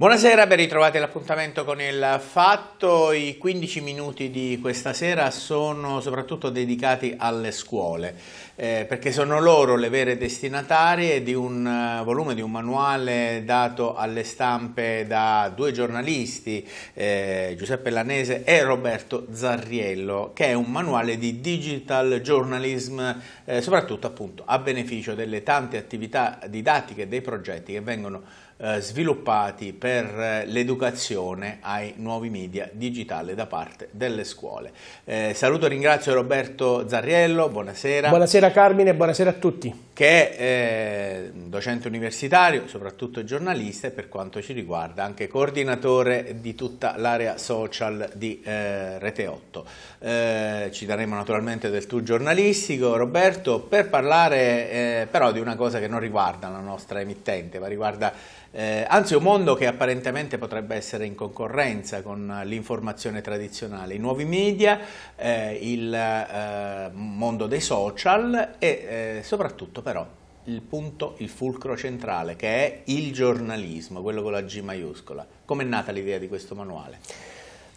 Buonasera, ben ritrovati all'appuntamento con il fatto. I 15 minuti di questa sera sono soprattutto dedicati alle scuole, eh, perché sono loro le vere destinatarie di un eh, volume, di un manuale dato alle stampe da due giornalisti, eh, Giuseppe Lanese e Roberto Zarriello, che è un manuale di digital journalism, eh, soprattutto appunto a beneficio delle tante attività didattiche e dei progetti che vengono eh, sviluppati per eh, l'educazione ai nuovi media digitali da parte delle scuole. Eh, saluto e ringrazio Roberto Zarriello, buonasera. Buonasera Carmine, buonasera a tutti. Che è eh, docente universitario, soprattutto giornalista e per quanto ci riguarda anche coordinatore di tutta l'area social di Rete 8. ci daremo naturalmente del tuo giornalistico, Roberto, per parlare però di una cosa che non riguarda la nostra emittente, ma riguarda eh, anzi, un mondo che apparentemente potrebbe essere in concorrenza con l'informazione tradizionale, i nuovi media, eh, il eh, mondo dei social e eh, soprattutto però il punto, il fulcro centrale che è il giornalismo, quello con la G maiuscola. Come è nata l'idea di questo manuale?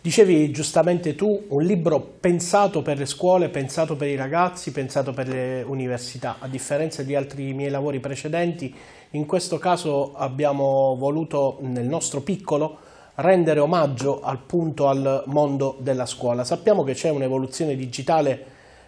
Dicevi giustamente tu, un libro pensato per le scuole, pensato per i ragazzi, pensato per le università, a differenza di altri miei lavori precedenti in questo caso abbiamo voluto, nel nostro piccolo, rendere omaggio appunto al mondo della scuola. Sappiamo che c'è un'evoluzione digitale,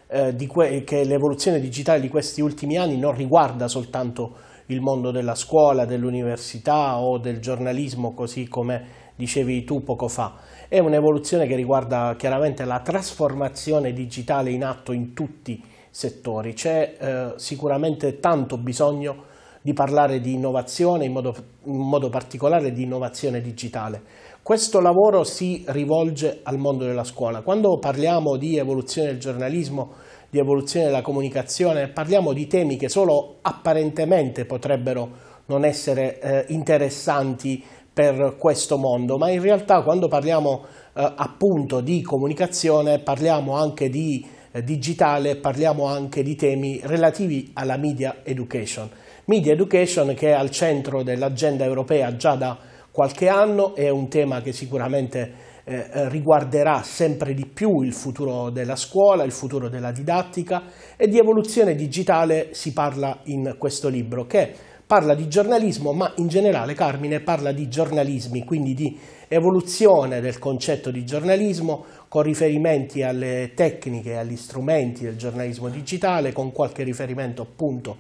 eh, di che l'evoluzione digitale di questi ultimi anni non riguarda soltanto il mondo della scuola, dell'università o del giornalismo, così come dicevi tu poco fa. È un'evoluzione che riguarda chiaramente la trasformazione digitale in atto in tutti i settori. C'è eh, sicuramente tanto bisogno di di parlare di innovazione, in modo, in modo particolare di innovazione digitale. Questo lavoro si rivolge al mondo della scuola. Quando parliamo di evoluzione del giornalismo, di evoluzione della comunicazione, parliamo di temi che solo apparentemente potrebbero non essere eh, interessanti per questo mondo, ma in realtà quando parliamo eh, appunto di comunicazione parliamo anche di eh, digitale, parliamo anche di temi relativi alla media education. Media education che è al centro dell'agenda europea già da qualche anno, è un tema che sicuramente eh, riguarderà sempre di più il futuro della scuola, il futuro della didattica e di evoluzione digitale si parla in questo libro che parla di giornalismo ma in generale Carmine parla di giornalismi, quindi di evoluzione del concetto di giornalismo con riferimenti alle tecniche, agli strumenti del giornalismo digitale, con qualche riferimento appunto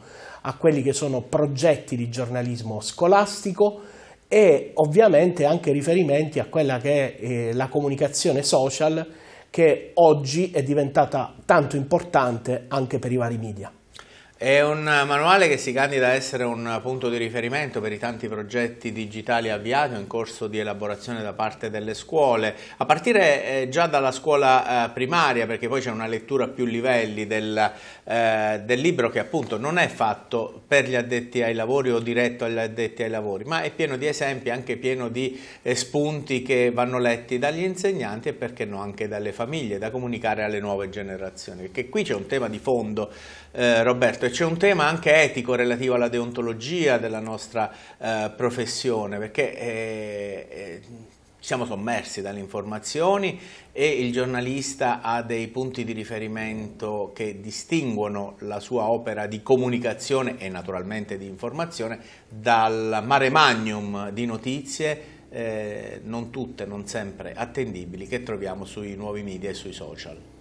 a quelli che sono progetti di giornalismo scolastico e ovviamente anche riferimenti a quella che è eh, la comunicazione social che oggi è diventata tanto importante anche per i vari media. È un manuale che si candida a essere un punto di riferimento per i tanti progetti digitali avviati o in corso di elaborazione da parte delle scuole, a partire eh, già dalla scuola eh, primaria, perché poi c'è una lettura a più livelli del, eh, del, libro che appunto non è fatto per gli addetti ai lavori o diretto agli addetti ai lavori, ma è pieno di esempi, anche pieno di spunti che vanno letti dagli insegnanti e perché no anche dalle famiglie, da comunicare alle nuove generazioni, perché qui c'è un tema di fondo eh, Roberto, e c'è un tema anche etico relativo alla deontologia della nostra eh, professione, perché eh, eh, siamo sommersi dalle informazioni e il giornalista ha dei punti di riferimento che distinguono la sua opera di comunicazione e naturalmente di informazione dal mare magnum di notizie eh, non tutte, non sempre attendibili che troviamo sui nuovi media e sui social.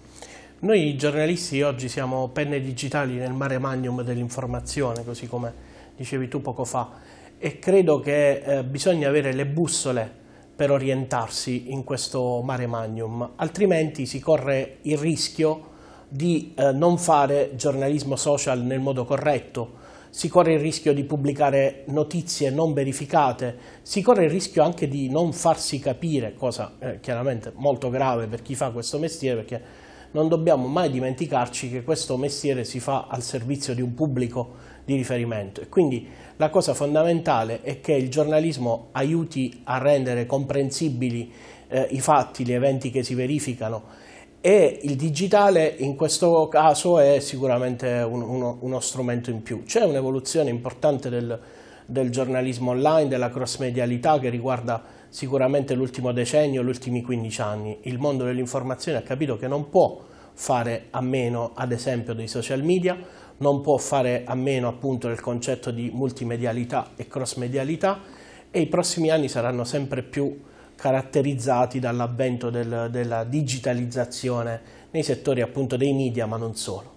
Noi giornalisti oggi siamo penne digitali nel mare magnum dell'informazione, così come dicevi tu poco fa, e credo che eh, bisogna avere le bussole per orientarsi in questo mare magnum, altrimenti si corre il rischio di eh, non fare giornalismo social nel modo corretto, si corre il rischio di pubblicare notizie non verificate, si corre il rischio anche di non farsi capire, cosa eh, chiaramente molto grave per chi fa questo mestiere, perché non dobbiamo mai dimenticarci che questo mestiere si fa al servizio di un pubblico di riferimento e quindi la cosa fondamentale è che il giornalismo aiuti a rendere comprensibili eh, i fatti, gli eventi che si verificano e il digitale in questo caso è sicuramente un, uno, uno, strumento in più. C'è un'evoluzione importante del, del giornalismo online, della cross medialità che riguarda sicuramente l'ultimo decennio, gli ultimi 15 anni. Il mondo dell'informazione ha capito che non può fare a meno ad esempio dei social media, non può fare a meno appunto del concetto di multimedialità e crossmedialità e i prossimi anni saranno sempre più caratterizzati dall'avvento del, della digitalizzazione nei settori appunto dei media ma non solo.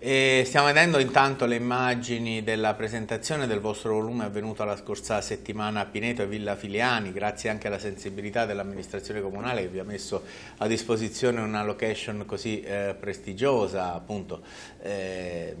E stiamo vedendo intanto le immagini della presentazione del vostro volume avvenuto la scorsa settimana a Pineto e Villa Filiani, grazie anche alla sensibilità dell'amministrazione comunale che vi ha messo a disposizione una location così eh, prestigiosa appunto. Eh,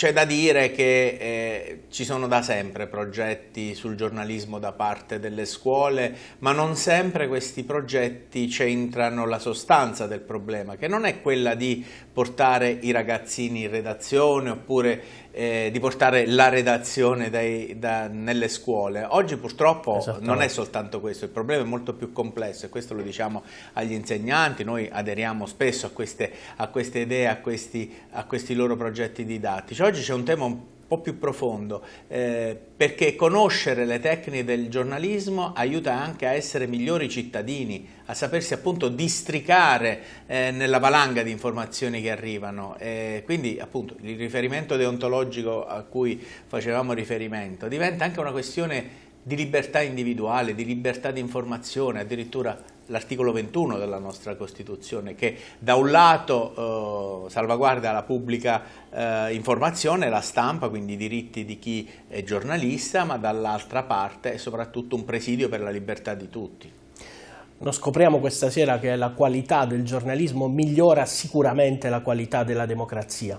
c'è da dire che eh, ci sono da sempre progetti sul giornalismo da parte delle scuole, ma non sempre questi progetti centrano la sostanza del problema, che non è quella di portare i ragazzini in redazione oppure eh, di portare la redazione dai, da, nelle scuole. Oggi purtroppo non è soltanto questo, il problema è molto più complesso e questo lo diciamo agli insegnanti, noi aderiamo spesso a queste, a queste idee, a questi, a questi loro progetti didattici. Oggi c'è un tema un po' più profondo, eh, perché conoscere le tecniche del giornalismo aiuta anche a essere migliori cittadini, a sapersi appunto districare eh, nella valanga di informazioni che arrivano. Eh, quindi appunto il riferimento deontologico a cui facevamo riferimento diventa anche una questione di libertà individuale, di libertà di informazione, addirittura l'articolo 21 della nostra Costituzione che da un lato eh, salvaguarda la pubblica eh, informazione, la stampa, quindi i diritti di chi è giornalista, ma dall'altra parte è soprattutto un presidio per la libertà di tutti. Non scopriamo questa sera che la qualità del giornalismo migliora sicuramente la qualità della democrazia.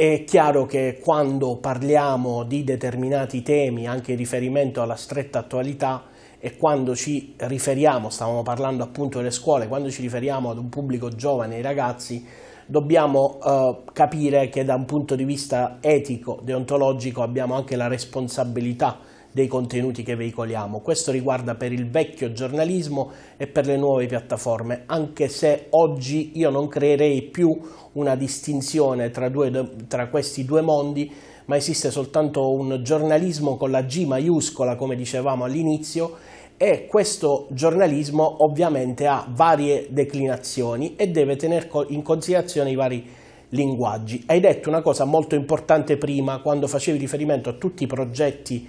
È chiaro che quando parliamo di determinati temi, anche in riferimento alla stretta attualità, e quando ci riferiamo, stavamo parlando appunto delle scuole, quando ci riferiamo ad un pubblico giovane, ai ragazzi, dobbiamo eh, capire che da un punto di vista etico, deontologico, abbiamo anche la responsabilità dei contenuti che veicoliamo. Questo riguarda per il vecchio giornalismo e per le nuove piattaforme, anche se oggi io non creerei più una distinzione tra, due, tra questi due mondi, ma esiste soltanto un giornalismo con la G maiuscola, come dicevamo all'inizio, e questo giornalismo ovviamente ha varie declinazioni e deve tenere in considerazione i vari linguaggi. Hai detto una cosa molto importante prima quando facevi riferimento a tutti i progetti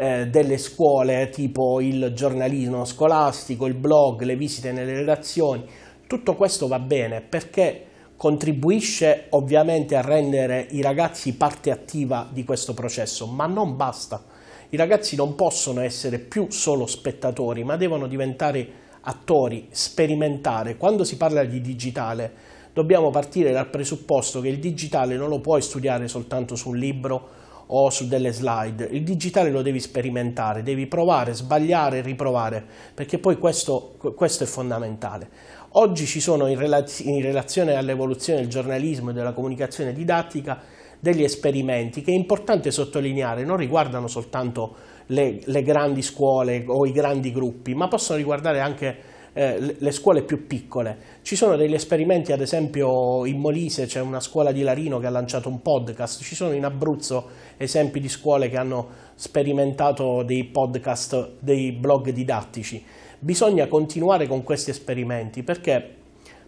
eh, delle scuole tipo il giornalismo scolastico, il blog, le visite nelle redazioni. tutto questo va bene perché contribuisce ovviamente a rendere i ragazzi parte attiva di questo processo, ma non basta. I ragazzi non possono essere più solo spettatori, ma devono diventare attori, sperimentare. Quando si parla di digitale, dobbiamo partire dal presupposto che il digitale non lo puoi studiare soltanto su un libro o su delle slide. Il digitale lo devi sperimentare, devi provare, sbagliare, riprovare, perché poi questo, questo è fondamentale. Oggi ci sono, in, relaz in relazione all'evoluzione del giornalismo e della comunicazione didattica, degli esperimenti che è importante sottolineare, non riguardano soltanto le, le grandi scuole o i grandi gruppi, ma possono riguardare anche eh, le scuole più piccole. Ci sono degli esperimenti, ad esempio in Molise c'è una scuola di Larino che ha lanciato un podcast, ci sono in Abruzzo esempi di scuole che hanno sperimentato dei podcast, dei blog didattici. Bisogna continuare con questi esperimenti perché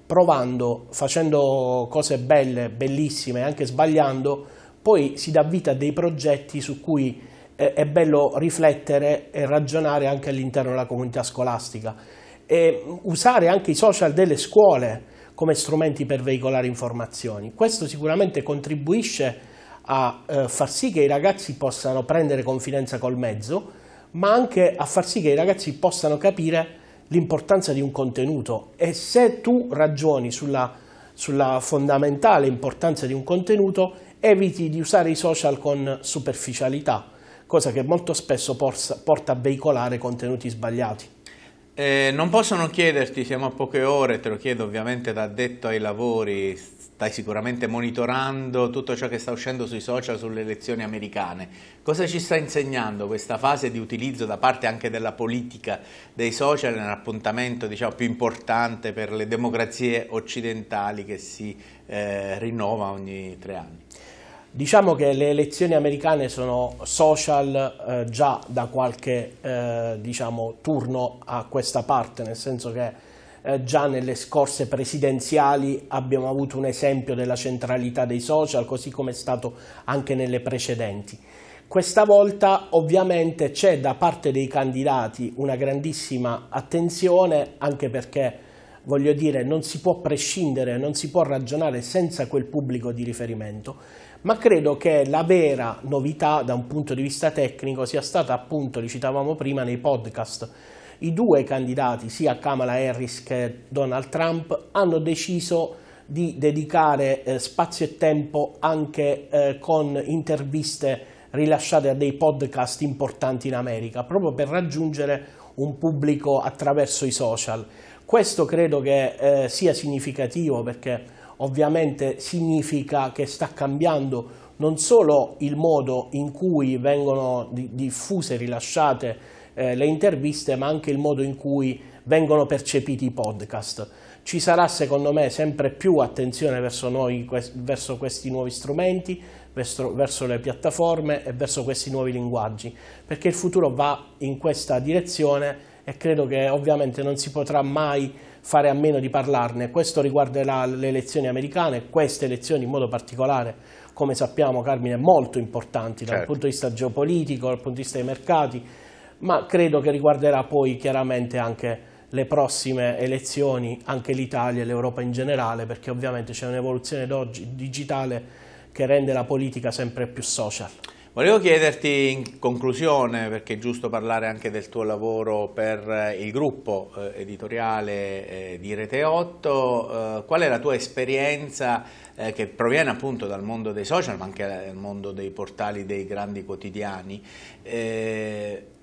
provando, facendo cose belle, bellissime, anche sbagliando, poi si dà vita a dei progetti su cui eh, è bello riflettere e ragionare anche all'interno della comunità scolastica e usare anche i social delle scuole come strumenti per veicolare informazioni. Questo sicuramente contribuisce a eh, far sì che i ragazzi possano prendere confidenza col mezzo, ma anche a far sì che i ragazzi possano capire l'importanza di un contenuto e se tu ragioni sulla, sulla fondamentale importanza di un contenuto eviti di usare i social con superficialità, cosa che molto spesso porta a veicolare contenuti sbagliati. Eh, non posso non chiederti, siamo a poche ore, te lo chiedo ovviamente da addetto ai lavori, stai sicuramente monitorando tutto ciò che sta uscendo sui social sulle elezioni americane. Cosa ci sta insegnando questa fase di utilizzo da parte anche della politica dei social nell'appuntamento diciamo, più importante per le democrazie occidentali che si eh, rinnova ogni tre anni? Diciamo che le elezioni americane sono social eh, già da qualche eh, diciamo, turno a questa parte, nel senso che eh, già nelle scorse presidenziali abbiamo avuto un esempio della centralità dei social, così come è stato anche nelle precedenti. Questa volta ovviamente c'è da parte dei candidati una grandissima attenzione, anche perché voglio dire non si può prescindere, non si può ragionare senza quel pubblico di riferimento ma credo che la vera novità da un punto di vista tecnico sia stata appunto, li citavamo prima, nei podcast. I due candidati, sia Kamala Harris che Donald Trump, hanno deciso di dedicare eh, spazio e tempo anche eh, con interviste rilasciate a dei podcast importanti in America, proprio per raggiungere un pubblico attraverso i social. Questo credo che eh, sia significativo perché ovviamente significa che sta cambiando non solo il modo in cui vengono diffuse, e rilasciate eh, le interviste, ma anche il modo in cui vengono percepiti i podcast. Ci sarà secondo me sempre più attenzione verso noi, verso questi nuovi strumenti, verso, verso le piattaforme e verso questi nuovi linguaggi, perché il futuro va in questa direzione e credo che ovviamente non si potrà mai fare a meno di parlarne. Questo riguarderà le elezioni americane, queste elezioni in modo particolare, come sappiamo Carmine, molto importanti dal certo. punto di vista geopolitico, dal punto di vista dei mercati, ma credo che riguarderà poi chiaramente anche le prossime elezioni, anche l'Italia e l'Europa in generale, perché ovviamente c'è un'evoluzione digitale che rende la politica sempre più social. Volevo chiederti in conclusione, perché è giusto parlare anche del tuo lavoro per eh, il gruppo eh, editoriale eh, di Rete 8, qual è la tua esperienza che proviene appunto dal mondo dei social ma anche dal mondo dei portali dei grandi quotidiani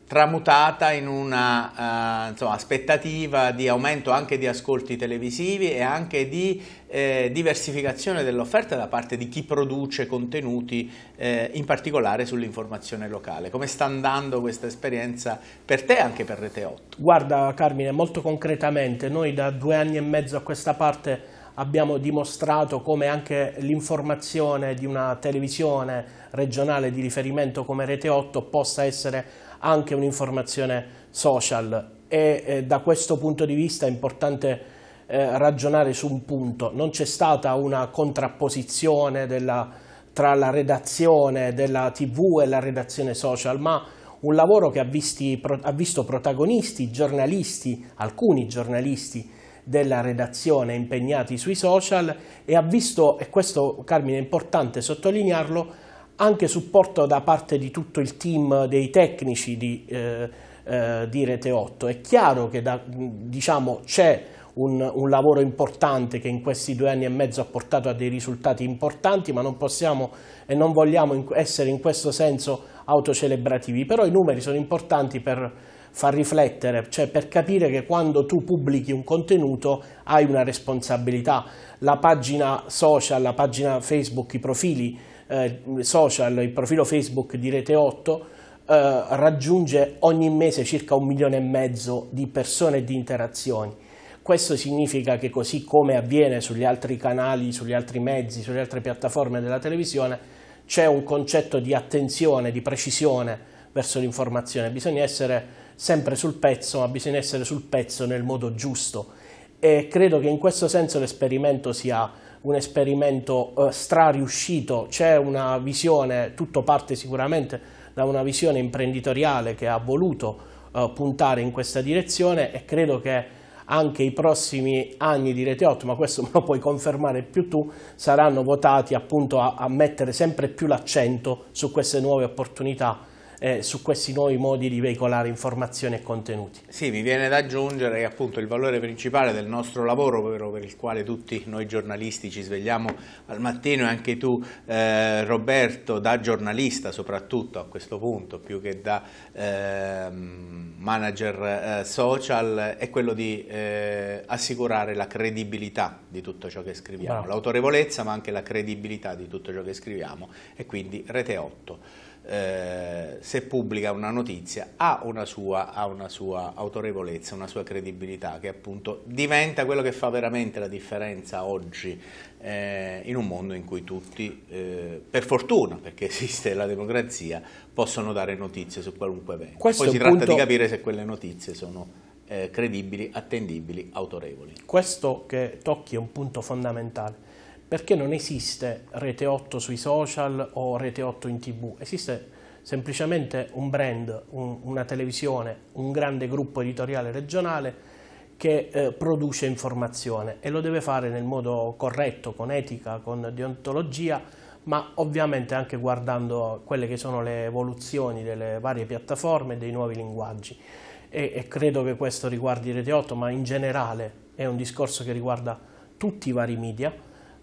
tramutata in una uh, insomma, aspettativa di aumento anche di ascolti televisivi e anche di eh, diversificazione dell'offerta da parte di chi produce contenuti eh, in particolare sull'informazione locale. Come sta andando questa esperienza per te e anche per Rete 8? Guarda Carmine, molto concretamente noi da due anni e mezzo a questa parte abbiamo dimostrato come anche l'informazione di una televisione regionale di riferimento come Rete 8 possa essere anche un'informazione social e eh, da questo punto di vista è importante eh, ragionare su un punto, non c'è stata una contrapposizione della, tra la redazione della tv e la redazione social, ma un lavoro che ha, visti, ha visto protagonisti, giornalisti, alcuni giornalisti, della redazione impegnati sui social e ha visto, e questo Carmine è importante sottolinearlo, anche supporto da parte di tutto il team dei tecnici di, eh, eh, di Rete 8. È chiaro che da, diciamo, c'è un, un, lavoro importante che in questi due anni e mezzo ha portato a dei risultati importanti, ma non possiamo e non vogliamo in, essere in questo senso autocelebrativi. Però i numeri sono importanti per far riflettere, cioè per capire che quando tu pubblichi un contenuto hai una responsabilità. La pagina social, la pagina Facebook, i profili eh, social, il profilo Facebook di Rete 8, eh, raggiunge ogni mese circa un milione e mezzo di persone e di interazioni. Questo significa che così come avviene sugli altri canali, sugli altri mezzi, sulle altre piattaforme della televisione, c'è un concetto di attenzione, di precisione verso l'informazione. Bisogna essere sempre sul pezzo, ma bisogna essere sul pezzo nel modo giusto. E credo che in questo senso l'esperimento sia un esperimento eh, strariuscito, c'è una visione, tutto parte sicuramente da una visione imprenditoriale che ha voluto eh, puntare in questa direzione e credo che anche i prossimi anni di Rete 8, ma questo me lo puoi confermare più tu, saranno votati appunto a, a mettere sempre più l'accento su queste nuove opportunità eh, su questi nuovi modi di veicolare informazioni e contenuti. Sì, mi viene da aggiungere che appunto il valore principale del nostro lavoro, ovvero per il quale tutti noi giornalisti ci svegliamo al mattino e anche tu eh, Roberto da giornalista soprattutto a questo punto più che da ehm, eh, manager social è quello di eh, assicurare la credibilità di tutto ciò che scriviamo, l'autorevolezza ma anche la credibilità di tutto ciò che scriviamo e quindi Rete 8 eh, se pubblica una notizia ha una, sua, ha una, sua, autorevolezza, una sua credibilità che appunto diventa quello che fa veramente la differenza oggi eh, in un mondo in cui tutti, eh, per fortuna perché esiste la democrazia, possono dare notizie su qualunque evento. Questo Poi si tratta punto... di capire se quelle notizie sono eh, credibili, attendibili, autorevoli. Questo che tocchi è un punto fondamentale perché non esiste Rete 8 sui social o Rete 8 in tv, esiste semplicemente un brand, un, una televisione, un grande gruppo editoriale regionale che eh, produce informazione e lo deve fare nel modo corretto, con etica, con deontologia, ma ovviamente anche guardando quelle che sono le evoluzioni delle varie piattaforme e dei nuovi linguaggi. E, e credo che questo riguardi Rete 8, ma in generale è un discorso che riguarda tutti i vari media,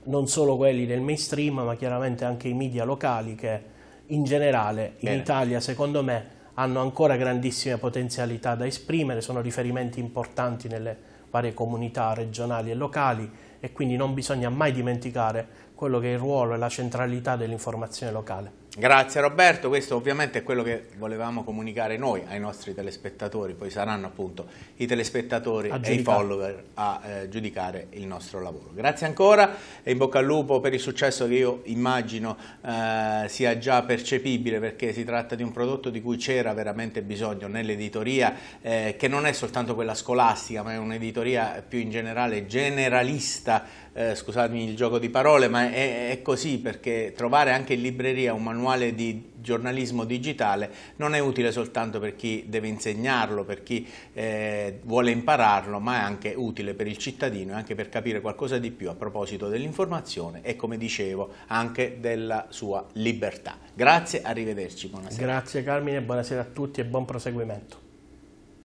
non solo quelli del mainstream, ma chiaramente anche i media locali che in generale Bene. in Italia, secondo me, hanno ancora grandissime potenzialità da esprimere, sono riferimenti importanti nelle varie comunità regionali e locali e quindi non bisogna mai dimenticare quello che è il ruolo e la centralità dell'informazione locale. Grazie Roberto, questo ovviamente è quello che volevamo comunicare noi ai nostri telespettatori, poi saranno appunto i telespettatori e i follower a eh, giudicare il nostro lavoro. Grazie ancora e in bocca al lupo per il successo che io immagino eh, sia già percepibile perché si tratta di un prodotto di cui c'era veramente bisogno nell'editoria eh, che non è soltanto quella scolastica ma è un'editoria più in generale generalista, eh, scusatemi il gioco di parole, ma è, è così perché trovare anche in libreria un manuale manuale di giornalismo digitale non è utile soltanto per chi deve insegnarlo, per chi eh, vuole impararlo, ma è anche utile per il cittadino e anche per capire qualcosa di più a proposito dell'informazione e come dicevo anche della sua libertà. Grazie, arrivederci, buonasera. Grazie Carmine, buonasera a tutti e buon proseguimento.